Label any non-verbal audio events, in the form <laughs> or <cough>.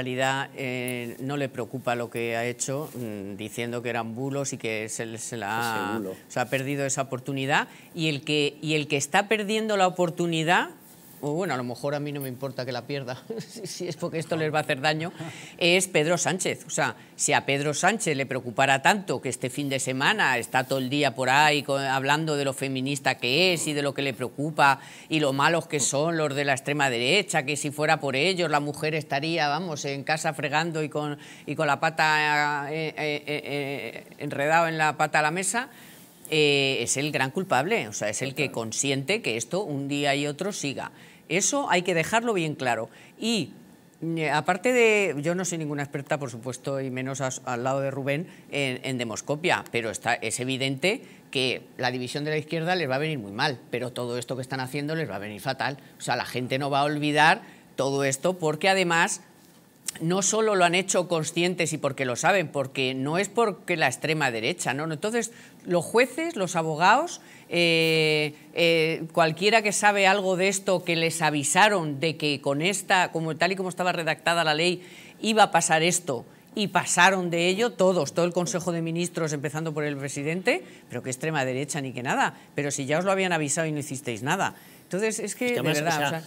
En realidad eh, no le preocupa lo que ha hecho, mm, diciendo que eran bulos y que se, ha, perdido esa oportunidad. Y el, que, y el que está perdiendo la oportunidad bueno, a lo mejor a mí no me importa que la pierda, <laughs> si es porque esto les va a hacer daño, es Pedro Sánchez. O sea, si a Pedro Sánchez le preocupara tanto que este fin de semana está todo el día por ahí hablando de lo feminista que es y de lo que le preocupa y lo malos que son los de la extrema derecha, que si fuera por ellos la mujer estaría, vamos, en casa fregando y con, y con la pata eh, eh, eh, eh enredada en la pata a la mesa, eh, es el gran culpable, o sea, es el que consiente que esto un día y otro siga. Eso hay que dejarlo bien claro. Y eh, aparte de, yo no soy ninguna experta, por supuesto, y menos al lado de Rubén, en, demoscopia, pero es evidente que la división de la izquierda les va a venir muy mal, pero todo esto que están haciendo les va a venir fatal. O sea, la gente no va a olvidar todo esto porque además no solo lo han hecho conscientes y porque lo saben, porque no es porque la extrema derecha, ¿no? Entonces, los jueces, los abogados, eh, eh, cualquiera que sabe algo de esto, que les avisaron de que con esta, como tal y como estaba redactada la ley, iba a pasar esto, y pasaron de ello todos, todo el Consejo de Ministros, empezando por el presidente, pero que extrema derecha ni que nada, pero si ya os lo habían avisado y no hicisteis nada. Entonces, es que, de verdad,